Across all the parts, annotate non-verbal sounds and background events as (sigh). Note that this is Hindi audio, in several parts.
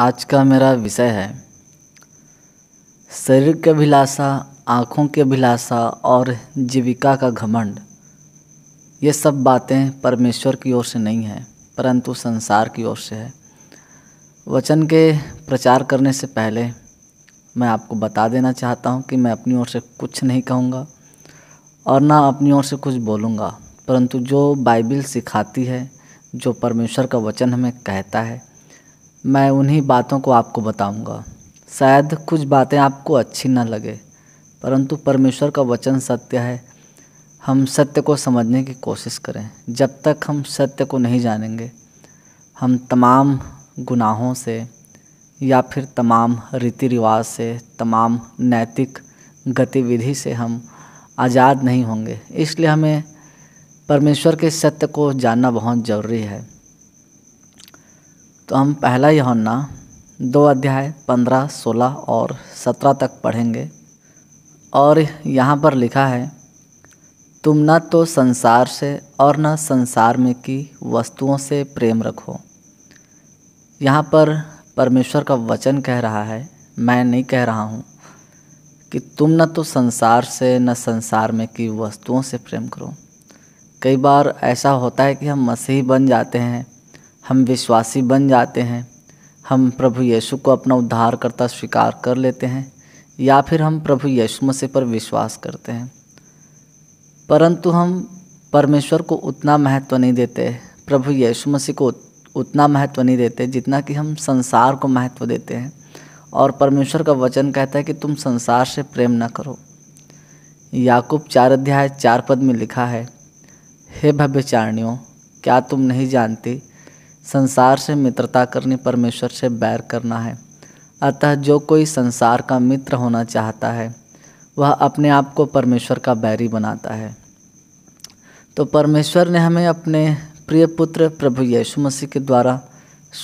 आज का मेरा विषय है शरीर के अभिलाषा आँखों के अभिलाषा और जीविका का घमंड ये सब बातें परमेश्वर की ओर से नहीं है परंतु संसार की ओर से है वचन के प्रचार करने से पहले मैं आपको बता देना चाहता हूँ कि मैं अपनी ओर से कुछ नहीं कहूँगा और ना अपनी ओर से कुछ बोलूँगा परंतु जो बाइबिल सिखाती है जो परमेश्वर का वचन हमें कहता है मैं उन्हीं बातों को आपको बताऊंगा शायद कुछ बातें आपको अच्छी न लगे परंतु परमेश्वर का वचन सत्य है हम सत्य को समझने की कोशिश करें जब तक हम सत्य को नहीं जानेंगे हम तमाम गुनाहों से या फिर तमाम रीति रिवाज से तमाम नैतिक गतिविधि से हम आज़ाद नहीं होंगे इसलिए हमें परमेश्वर के सत्य को जानना बहुत ज़रूरी है तो हम पहला यूहन्ना दो अध्याय पंद्रह सोलह और सत्रह तक पढ़ेंगे और यहाँ पर लिखा है तुम न तो संसार से और न संसार में की वस्तुओं से प्रेम रखो यहाँ पर परमेश्वर का वचन कह रहा है मैं नहीं कह रहा हूँ कि तुम न तो संसार से न संसार में की वस्तुओं से प्रेम करो कई बार ऐसा होता है कि हम मसीह बन जाते हैं हम विश्वासी बन जाते हैं हम प्रभु यीशु को अपना उद्धारकर्ता स्वीकार कर लेते हैं या फिर हम प्रभु यीशु मसीह पर विश्वास करते हैं परंतु हम परमेश्वर को उतना महत्व नहीं देते प्रभु यीशु मसीह को उतना महत्व नहीं देते जितना कि हम संसार को महत्व देते हैं और परमेश्वर का वचन कहता है कि तुम संसार से प्रेम न करो याकूब चार अध्याय चार पद में लिखा है हे भव्यचारणियों क्या तुम नहीं जानती संसार से मित्रता करनी परमेश्वर से बैर करना है अतः जो कोई संसार का मित्र होना चाहता है वह अपने आप को परमेश्वर का बैरी बनाता है तो परमेश्वर ने हमें अपने प्रिय पुत्र प्रभु यीशु मसीह के द्वारा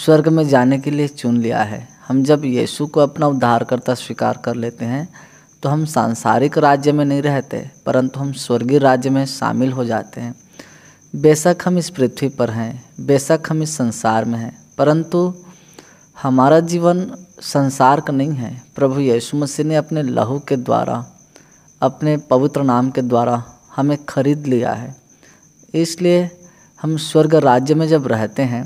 स्वर्ग में जाने के लिए चुन लिया है हम जब यीशु को अपना उद्धारकर्ता स्वीकार कर लेते हैं तो हम सांसारिक राज्य में नहीं रहते परंतु हम स्वर्गीय राज्य में शामिल हो जाते हैं बेशक हम इस पृथ्वी पर हैं बेशक हम इस संसार में हैं परंतु हमारा जीवन संसार का नहीं है प्रभु यीशु मसीह ने अपने लहू के द्वारा अपने पवित्र नाम के द्वारा हमें खरीद लिया है इसलिए हम स्वर्ग राज्य में जब रहते हैं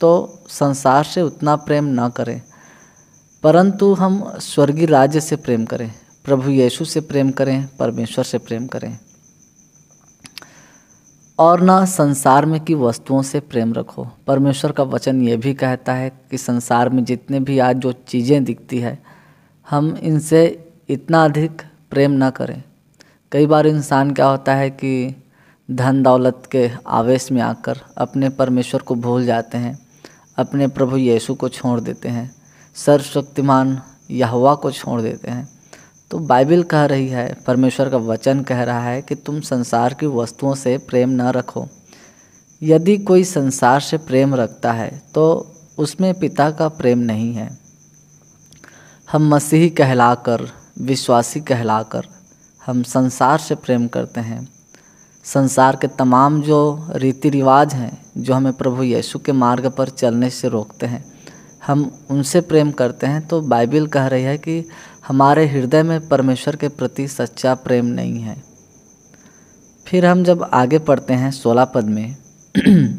तो संसार से उतना प्रेम ना करें परंतु हम स्वर्गीय राज्य से प्रेम करें प्रभु यीशु से प्रेम करें परमेश्वर से प्रेम करें और ना संसार में की वस्तुओं से प्रेम रखो परमेश्वर का वचन ये भी कहता है कि संसार में जितने भी आज जो चीज़ें दिखती है हम इनसे इतना अधिक प्रेम ना करें कई बार इंसान क्या होता है कि धन दौलत के आवेश में आकर अपने परमेश्वर को भूल जाते हैं अपने प्रभु यीशु को छोड़ देते हैं सर्वशक्तिमान यहवा को छोड़ देते हैं तो बाइबल कह रही है परमेश्वर का वचन कह रहा है कि तुम संसार की वस्तुओं से प्रेम न रखो यदि कोई संसार से प्रेम रखता है तो उसमें पिता का प्रेम नहीं है हम मसीही कहलाकर विश्वासी कहलाकर हम संसार से प्रेम करते हैं संसार के तमाम जो रीति रिवाज हैं जो हमें प्रभु यीशु के मार्ग पर चलने से रोकते हैं हम उनसे प्रेम करते हैं तो बाइबिल कह रही है कि हमारे हृदय में परमेश्वर के प्रति सच्चा प्रेम नहीं है फिर हम जब आगे पढ़ते हैं सोलह पद में (clears throat)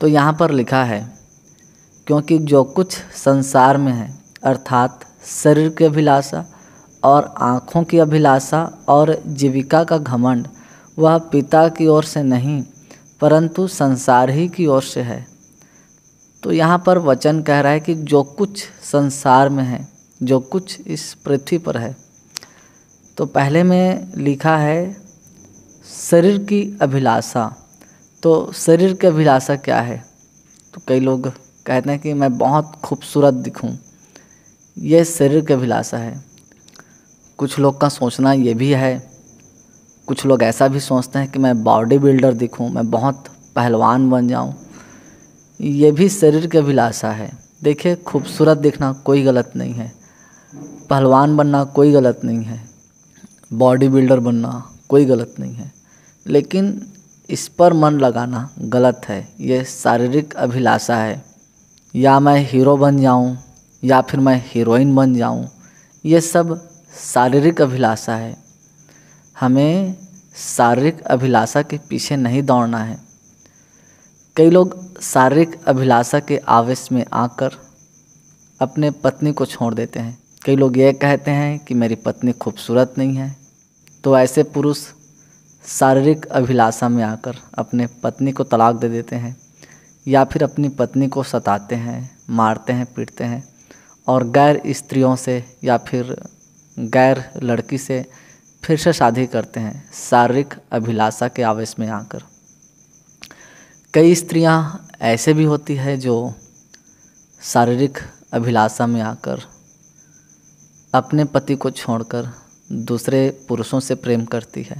तो यहाँ पर लिखा है क्योंकि जो कुछ संसार में है अर्थात शरीर की अभिलाषा और आँखों की अभिलाषा और जीविका का घमंड वह पिता की ओर से नहीं परंतु संसार ही की ओर से है तो यहाँ पर वचन कह रहा है कि जो कुछ संसार में है जो कुछ इस पृथ्वी पर है तो पहले में लिखा है शरीर की अभिलाषा तो शरीर की अभिलाषा क्या है तो कई लोग कहते हैं कि मैं बहुत खूबसूरत दिखूं यह शरीर की अभिलाषा है कुछ लोग का सोचना ये भी है कुछ लोग ऐसा भी सोचते हैं कि मैं बॉडी बिल्डर दिखूं मैं बहुत पहलवान बन जाऊं ये भी शरीर की अभिलाषा है देखिए खूबसूरत दिखना कोई गलत नहीं है पहलवान बनना कोई गलत नहीं है बॉडी बिल्डर बनना कोई गलत नहीं है लेकिन इस पर मन लगाना गलत है ये शारीरिक अभिलाषा है या मैं हीरो बन जाऊं या फिर मैं हीरोइन बन जाऊं ये सब शारीरिक अभिलाषा है हमें शारीरिक अभिलाषा के पीछे नहीं दौड़ना है कई लोग शारीरिक अभिलाषा के आवेश में आकर अपने पत्नी को छोड़ देते हैं कई लोग ये कहते हैं कि मेरी पत्नी खूबसूरत नहीं है तो ऐसे पुरुष शारीरिक अभिलाषा में आकर अपने पत्नी को तलाक दे देते हैं या फिर अपनी पत्नी को सताते हैं मारते हैं पीटते हैं और गैर स्त्रियों से या फिर गैर लड़की से फिर से शादी करते हैं शारीरिक अभिलाषा के आवेश में आकर कई स्त्रियां ऐसे भी होती है जो शारीरिक अभिलाषा में आकर अपने पति को छोड़कर दूसरे पुरुषों से प्रेम करती है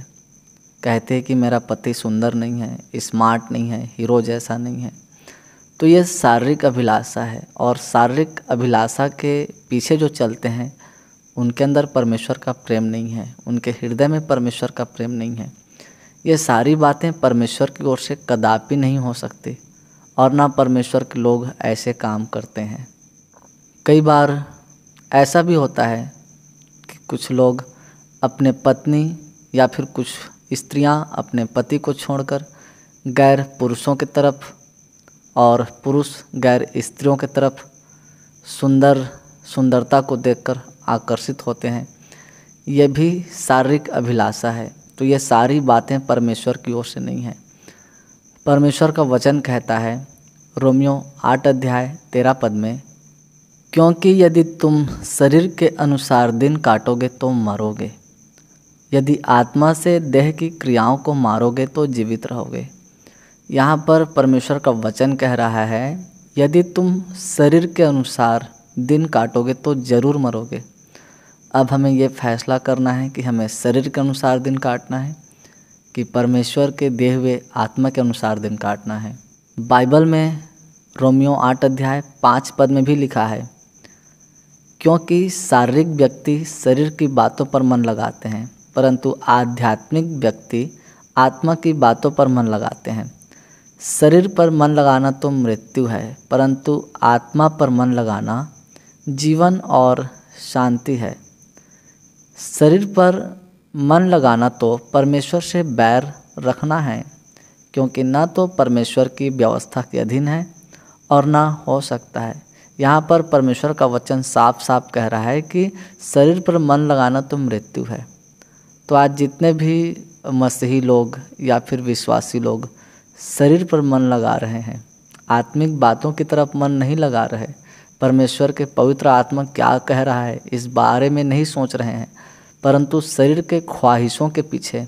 कहते हैं कि मेरा पति सुंदर नहीं है स्मार्ट नहीं है हीरो जैसा नहीं है तो ये शारीरिक अभिलाषा है और शारीरिक अभिलाषा के पीछे जो चलते हैं उनके अंदर परमेश्वर का प्रेम नहीं है उनके हृदय में परमेश्वर का प्रेम नहीं है ये सारी बातें परमेश्वर की ओर से कदापि नहीं हो सकती और ना परमेश्वर के लोग ऐसे काम करते हैं कई बार ऐसा भी होता है कि कुछ लोग अपने पत्नी या फिर कुछ स्त्रियां अपने पति को छोड़कर गैर पुरुषों की तरफ और पुरुष गैर स्त्रियों की तरफ सुंदर सुंदरता को देखकर आकर्षित होते हैं यह भी शारीरिक अभिलाषा है तो ये सारी बातें परमेश्वर की ओर से नहीं हैं परमेश्वर का वचन कहता है रोमियो आठ अध्याय तेरह पद में क्योंकि यदि तुम शरीर के अनुसार दिन काटोगे तो मरोगे यदि आत्मा से देह की क्रियाओं को मारोगे तो जीवित रहोगे यहाँ पर परमेश्वर का वचन कह रहा है यदि तुम शरीर के अनुसार दिन काटोगे तो ज़रूर मरोगे अब हमें यह फैसला करना है कि हमें शरीर के अनुसार दिन काटना है कि परमेश्वर के दे हुए आत्मा के अनुसार दिन काटना है बाइबल में रोमियो आठ अध्याय पाँच पद में भी लिखा है क्योंकि शारीरिक व्यक्ति शरीर की बातों पर मन लगाते हैं परंतु आध्यात्मिक व्यक्ति आत्मा की बातों पर मन लगाते हैं शरीर पर मन लगाना तो मृत्यु है परंतु आत्मा पर मन लगाना जीवन और शांति है शरीर पर मन लगाना तो परमेश्वर से बैर रखना है क्योंकि न तो परमेश्वर की व्यवस्था के अधीन है और ना हो सकता है यहाँ पर परमेश्वर का वचन साफ साफ कह रहा है कि शरीर पर मन लगाना तो मृत्यु है तो आज जितने भी मसीही लोग या फिर विश्वासी लोग शरीर पर मन लगा रहे हैं आत्मिक बातों की तरफ मन नहीं लगा रहे परमेश्वर के पवित्र आत्मा क्या कह रहा है इस बारे में नहीं सोच रहे हैं परंतु शरीर के ख्वाहिशों के पीछे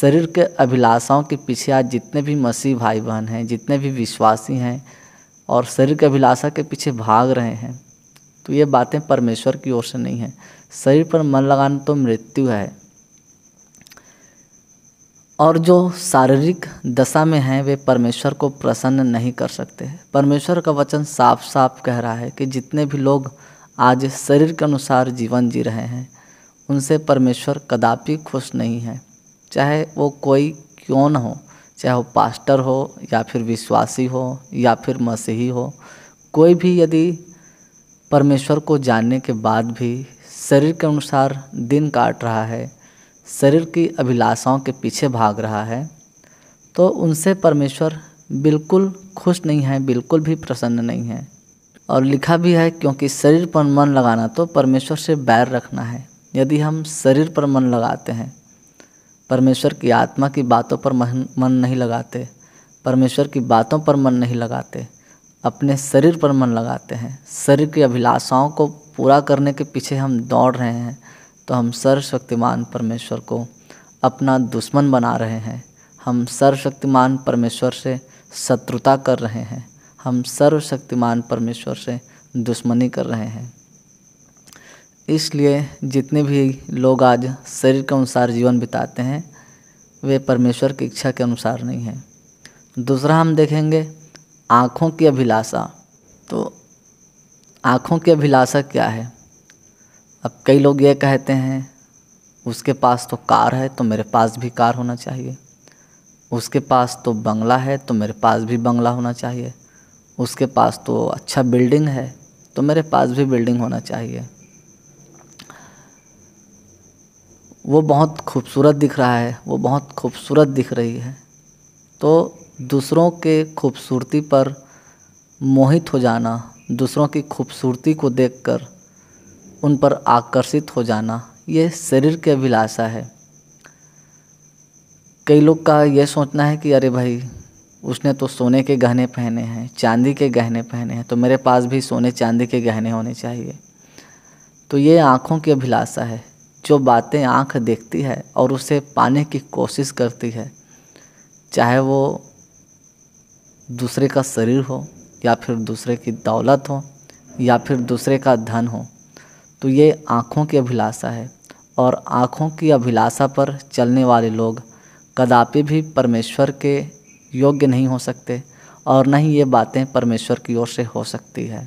शरीर के अभिलाषाओं के पीछे आज जितने भी मसीह भाई बहन हैं जितने भी विश्वासी हैं और शरीर के अभिलाषा के पीछे भाग रहे हैं तो ये बातें परमेश्वर की ओर से नहीं है शरीर पर मन लगाना तो मृत्यु है और जो शारीरिक दशा में हैं वे परमेश्वर को प्रसन्न नहीं कर सकते परमेश्वर का वचन साफ साफ कह रहा है कि जितने भी लोग आज शरीर के अनुसार जीवन जी रहे हैं उनसे परमेश्वर कदापि खुश नहीं है चाहे वो कोई क्यों न हो चाहे वो पास्टर हो या फिर विश्वासी हो या फिर मसीही हो कोई भी यदि परमेश्वर को जानने के बाद भी शरीर के अनुसार दिन काट रहा है शरीर की अभिलाषाओं के पीछे भाग रहा है तो उनसे परमेश्वर बिल्कुल खुश नहीं है बिल्कुल भी प्रसन्न नहीं है और लिखा भी है क्योंकि शरीर पर मन लगाना तो परमेश्वर से बैर रखना है यदि हम शरीर पर मन लगाते हैं परमेश्वर की आत्मा की बातों पर मन मन नहीं लगाते परमेश्वर की बातों पर मन नहीं लगाते अपने शरीर पर मन लगाते हैं शरीर की अभिलाषाओं को पूरा करने के पीछे हम दौड़ रहे हैं तो हम सर्वशक्तिमान परमेश्वर को अपना दुश्मन बना रहे हैं हम सर्वशक्तिमान परमेश्वर से शत्रुता कर रहे हैं हम सर्वशक्तिमान परमेश्वर से दुश्मनी कर रहे हैं इसलिए जितने भी लोग आज शरीर के अनुसार जीवन बिताते हैं वे परमेश्वर की इच्छा के अनुसार नहीं हैं दूसरा हम देखेंगे आँखों की अभिलाषा तो आँखों की अभिलाषा क्या है अब कई लोग ये कहते हैं उसके पास तो कार है तो मेरे पास भी कार होना चाहिए उसके पास तो बंगला है तो मेरे पास भी बंगला होना चाहिए उसके पास तो अच्छा बिल्डिंग है तो मेरे पास भी बिल्डिंग होना चाहिए वो बहुत खूबसूरत दिख रहा है वो बहुत खूबसूरत दिख रही है तो दूसरों के खूबसूरती पर मोहित हो जाना दूसरों की खूबसूरती को देखकर उन पर आकर्षित हो जाना ये शरीर की अभिलाषा है कई लोग का ये सोचना है कि अरे भाई उसने तो सोने के गहने पहने हैं चांदी के गहने पहने हैं तो मेरे पास भी सोने चांदी के गहने होने चाहिए तो ये आँखों की अभिलाषा है जो बातें आँख देखती है और उसे पाने की कोशिश करती है चाहे वो दूसरे का शरीर हो या फिर दूसरे की दौलत हो या फिर दूसरे का धन हो तो ये आँखों की अभिलाषा है और आँखों की अभिलाषा पर चलने वाले लोग कदापि भी परमेश्वर के योग्य नहीं हो सकते और न ही ये बातें परमेश्वर की ओर से हो सकती है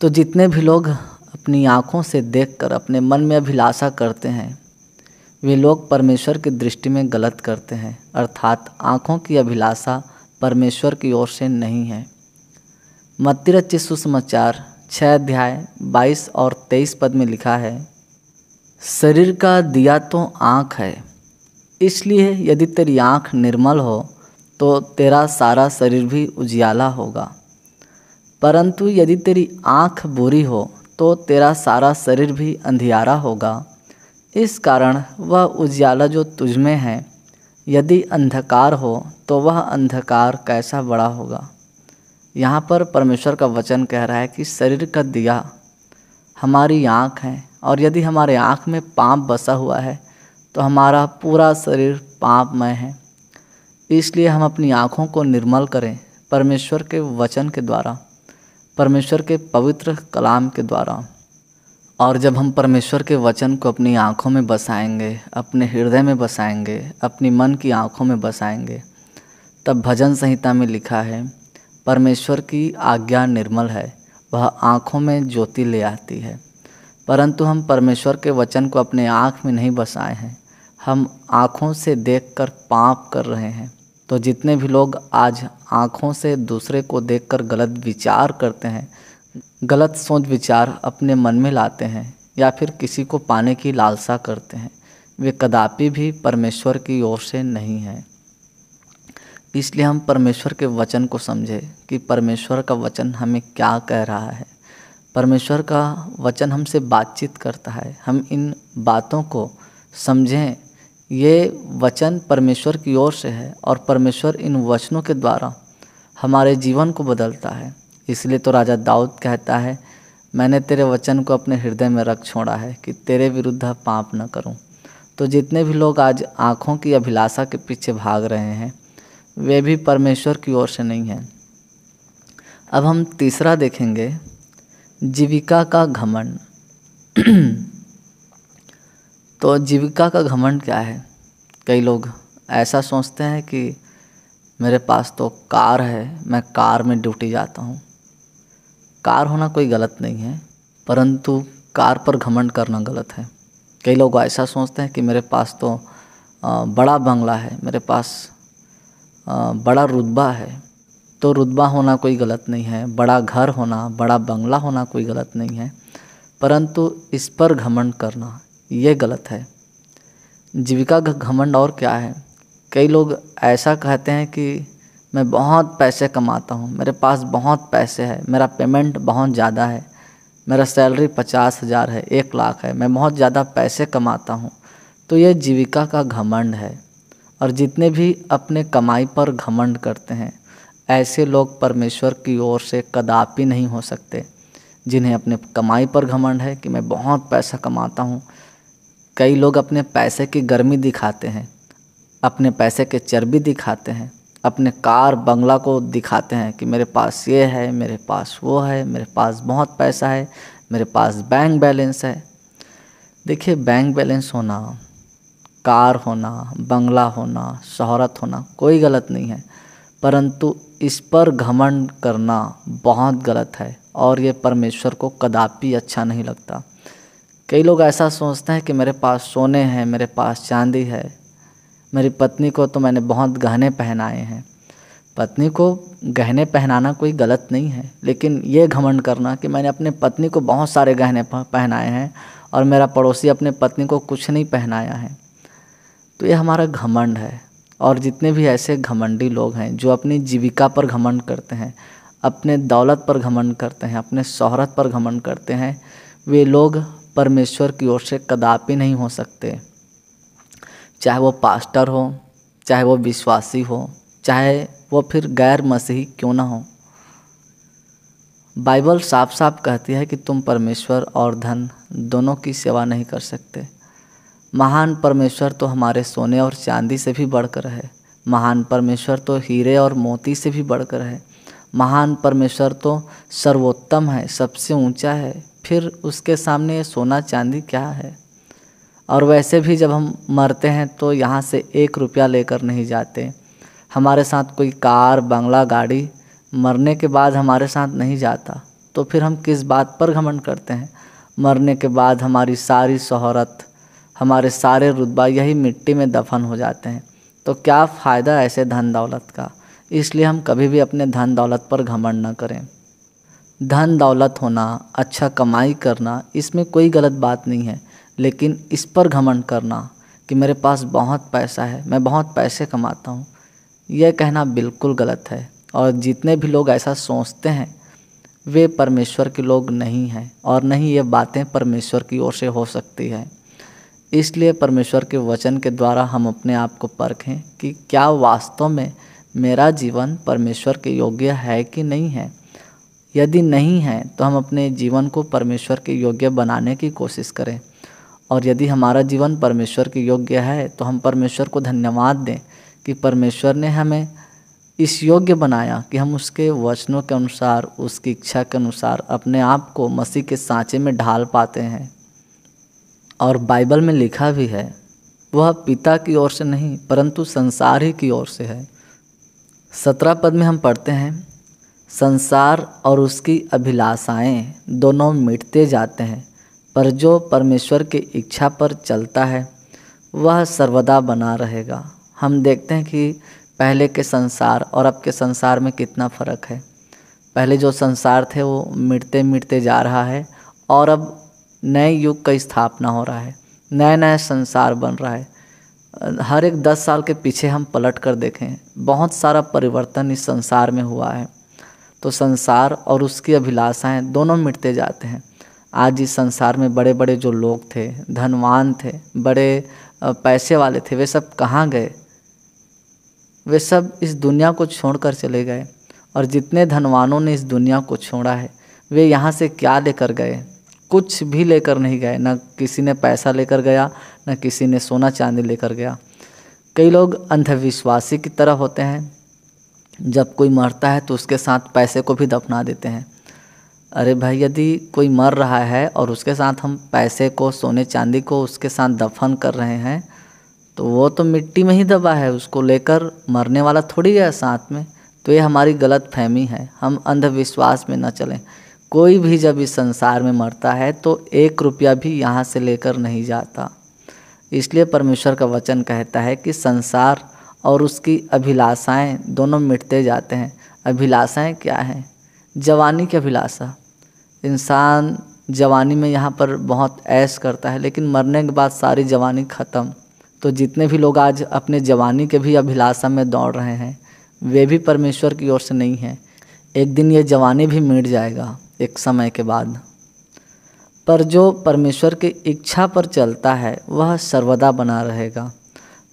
तो जितने भी लोग अपनी आँखों से देखकर अपने मन में अभिलाषा करते हैं वे लोग परमेश्वर की दृष्टि में गलत करते हैं अर्थात आँखों की अभिलाषा परमेश्वर की ओर से नहीं है मत्ती रचित सुसमाचार छः अध्याय बाईस और तेईस पद में लिखा है शरीर का दिया तो आँख है इसलिए यदि तेरी आँख निर्मल हो तो तेरा सारा शरीर भी उजियाला होगा परंतु यदि तेरी आँख बुरी हो तो तेरा सारा शरीर भी अंधियारा होगा इस कारण वह उज्याला जो तुझमें है यदि अंधकार हो तो वह अंधकार कैसा बड़ा होगा यहाँ पर परमेश्वर का वचन कह रहा है कि शरीर का दिया हमारी आँख है और यदि हमारे आँख में पाप बसा हुआ है तो हमारा पूरा शरीर पापमय है इसलिए हम अपनी आँखों को निर्मल करें परमेश्वर के वचन के द्वारा परमेश्वर के पवित्र कलाम के द्वारा और जब हम परमेश्वर के वचन को अपनी आँखों में बसाएंगे अपने हृदय में बसाएंगे अपनी मन की आँखों में बसाएंगे तब भजन संहिता में लिखा है परमेश्वर की आज्ञा निर्मल है वह आँखों में ज्योति ले आती है परंतु हम परमेश्वर के वचन को अपने आँख में नहीं बसाए हैं हम आँखों से देख कर पाप कर रहे हैं तो जितने भी लोग आज आँखों से दूसरे को देखकर गलत विचार करते हैं गलत सोच विचार अपने मन में लाते हैं या फिर किसी को पाने की लालसा करते हैं वे कदापि भी परमेश्वर की ओर से नहीं हैं इसलिए हम परमेश्वर के वचन को समझें कि परमेश्वर का वचन हमें क्या कह रहा है परमेश्वर का वचन हमसे बातचीत करता है हम इन बातों को समझें ये वचन परमेश्वर की ओर से है और परमेश्वर इन वचनों के द्वारा हमारे जीवन को बदलता है इसलिए तो राजा दाऊद कहता है मैंने तेरे वचन को अपने हृदय में रख छोड़ा है कि तेरे विरुद्ध पाप न करूं। तो जितने भी लोग आज आँखों की अभिलाषा के पीछे भाग रहे हैं वे भी परमेश्वर की ओर से नहीं हैं अब हम तीसरा देखेंगे जीविका का घमंड (clears throat) तो जीविका का घमंड क्या है कई लोग ऐसा सोचते हैं कि मेरे पास तो कार है मैं कार में ड्यूटी जाता हूँ कार होना कोई गलत नहीं है परंतु कार पर घमंड करना गलत है कई लोग ऐसा सोचते हैं कि मेरे पास तो बड़ा बंगला है मेरे पास बड़ा रुतबा है तो रुतबा होना कोई गलत नहीं है बड़ा घर होना बड़ा बंगला होना कोई गलत नहीं है परंतु इस पर घमंड करना ये गलत है जीविका का घमंड और क्या है कई लोग ऐसा कहते हैं कि मैं बहुत पैसे कमाता हूँ मेरे पास बहुत पैसे है मेरा पेमेंट बहुत ज़्यादा है मेरा सैलरी पचास हज़ार है एक लाख है मैं बहुत ज़्यादा पैसे कमाता हूँ तो ये जीविका का घमंड है और जितने भी अपने कमाई पर घमंड करते हैं ऐसे लोग परमेश्वर की ओर से कदापि नहीं हो सकते जिन्हें अपने कमाई पर घमंड है कि मैं बहुत पैसा कमाता हूँ कई लोग अपने पैसे की गर्मी दिखाते हैं अपने पैसे के चर्बी दिखाते हैं अपने कार बंगला को दिखाते हैं कि मेरे पास ये है मेरे पास वो है मेरे पास बहुत पैसा है मेरे पास बैंक बैलेंस है देखिए बैंक बैलेंस होना कार होना बंगला होना शहरत होना कोई गलत नहीं है परंतु इस पर घमंड करना बहुत गलत है और ये परमेश्वर को कदापि अच्छा नहीं लगता कई लोग ऐसा सोचते हैं कि मेरे पास सोने हैं मेरे पास चांदी है मेरी पत्नी को तो मैंने बहुत गहने पहनाए हैं पत्नी को गहने पहनाना कोई गलत नहीं है लेकिन ये घमंड करना कि मैंने अपने पत्नी को बहुत सारे गहने पहनाए हैं और मेरा पड़ोसी अपने पत्नी को कुछ नहीं पहनाया है तो ये हमारा घमंड है और जितने भी ऐसे घमंडी लोग हैं जो अपनी जीविका पर घमंड करते हैं अपने दौलत पर घमंड करते हैं अपने शहरत पर घमंड करते हैं वे लोग परमेश्वर की ओर से कदापि नहीं हो सकते चाहे वो पास्टर हो चाहे वो विश्वासी हो चाहे वो फिर गैर मसीही क्यों ना हो बाइबल साफ साफ कहती है कि तुम परमेश्वर और धन दोनों की सेवा नहीं कर सकते महान परमेश्वर तो हमारे सोने और चांदी से भी बढ़कर है महान परमेश्वर तो हीरे और मोती से भी बढ़कर है महान परमेश्वर तो सर्वोत्तम है सबसे ऊंचा है फिर उसके सामने सोना चांदी क्या है और वैसे भी जब हम मरते हैं तो यहाँ से एक रुपया लेकर नहीं जाते हमारे साथ कोई कार बंगला गाड़ी मरने के बाद हमारे साथ नहीं जाता तो फिर हम किस बात पर घमंड करते हैं मरने के बाद हमारी सारी शहरत हमारे सारे रुतबा यही मिट्टी में दफन हो जाते हैं तो क्या फ़ायदा ऐसे धन दौलत का इसलिए हम कभी भी अपने धन दौलत पर घमंड न करें धन दौलत होना अच्छा कमाई करना इसमें कोई गलत बात नहीं है लेकिन इस पर घमंड करना कि मेरे पास बहुत पैसा है मैं बहुत पैसे कमाता हूँ यह कहना बिल्कुल गलत है और जितने भी लोग ऐसा सोचते हैं वे परमेश्वर के लोग नहीं हैं और नहीं ये बातें परमेश्वर की ओर से हो सकती है इसलिए परमेश्वर के वचन के द्वारा हम अपने आप को परखें कि क्या वास्तव में मेरा जीवन परमेश्वर के योग्य है कि नहीं है यदि नहीं है तो हम अपने जीवन को परमेश्वर के योग्य बनाने की कोशिश करें और यदि हमारा जीवन परमेश्वर के योग्य है तो हम परमेश्वर को धन्यवाद दें कि परमेश्वर ने हमें इस योग्य बनाया कि हम उसके वचनों के अनुसार उसकी इच्छा के अनुसार अपने आप को मसीह के सांचे में ढाल पाते हैं और बाइबल में लिखा भी है वह पिता की ओर से नहीं परंतु संसार ही की ओर से है सत्रह पद में हम पढ़ते हैं संसार और उसकी अभिलाषाएं दोनों मिटते जाते हैं पर जो परमेश्वर की इच्छा पर चलता है वह सर्वदा बना रहेगा हम देखते हैं कि पहले के संसार और अब के संसार में कितना फ़र्क है पहले जो संसार थे वो मिटते मिटते जा रहा है और अब नए युग का स्थापना हो रहा है नए नए संसार बन रहा है हर एक दस साल के पीछे हम पलट कर देखें बहुत सारा परिवर्तन इस संसार में हुआ है तो संसार और उसकी अभिलाषाएं दोनों मिटते जाते हैं आज इस संसार में बड़े बड़े जो लोग थे धनवान थे बड़े पैसे वाले थे वे सब कहाँ गए वे सब इस दुनिया को छोड़कर चले गए और जितने धनवानों ने इस दुनिया को छोड़ा है वे यहाँ से क्या लेकर गए कुछ भी लेकर नहीं गए ना किसी ने पैसा लेकर गया ना किसी ने सोना चांदी लेकर गया कई लोग अंधविश्वासी की तरह होते हैं जब कोई मरता है तो उसके साथ पैसे को भी दफना देते हैं अरे भाई यदि कोई मर रहा है और उसके साथ हम पैसे को सोने चांदी को उसके साथ दफन कर रहे हैं तो वो तो मिट्टी में ही दबा है उसको लेकर मरने वाला थोड़ी गया साथ में तो ये हमारी गलत फहमी है हम अंधविश्वास में न चलें कोई भी जब इस संसार में मरता है तो एक रुपया भी यहाँ से लेकर नहीं जाता इसलिए परमेश्वर का वचन कहता है कि संसार और उसकी अभिलाषाएं दोनों मिटते जाते हैं अभिलाषाएं क्या हैं जवानी की अभिलाषा इंसान जवानी में यहाँ पर बहुत ऐश करता है लेकिन मरने के बाद सारी जवानी ख़त्म तो जितने भी लोग आज अपने जवानी के भी अभिलाषा में दौड़ रहे हैं वे भी परमेश्वर की ओर से नहीं हैं एक दिन ये जवानी भी मिट जाएगा एक समय के बाद पर जो परमेश्वर की इच्छा पर चलता है वह सर्वदा बना रहेगा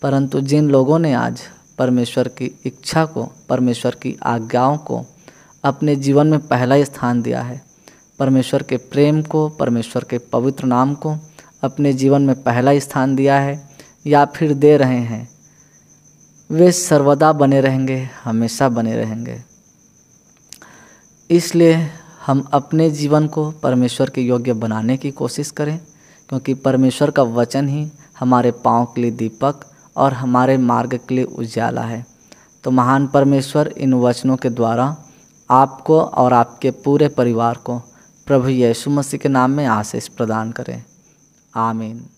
परंतु जिन लोगों ने आज परमेश्वर की इच्छा को परमेश्वर की आज्ञाओं को अपने जीवन में पहला स्थान दिया है परमेश्वर के प्रेम को परमेश्वर के पवित्र नाम को अपने जीवन में पहला स्थान दिया है या फिर दे रहे हैं वे सर्वदा बने रहेंगे हमेशा बने रहेंगे इसलिए हम अपने जीवन को परमेश्वर के योग्य बनाने की कोशिश करें क्योंकि परमेश्वर का वचन ही हमारे पाँव के लिए दीपक और हमारे मार्ग के लिए उजाला है तो महान परमेश्वर इन वचनों के द्वारा आपको और आपके पूरे परिवार को प्रभु यीशु मसीह के नाम में आशीष प्रदान करें आमीन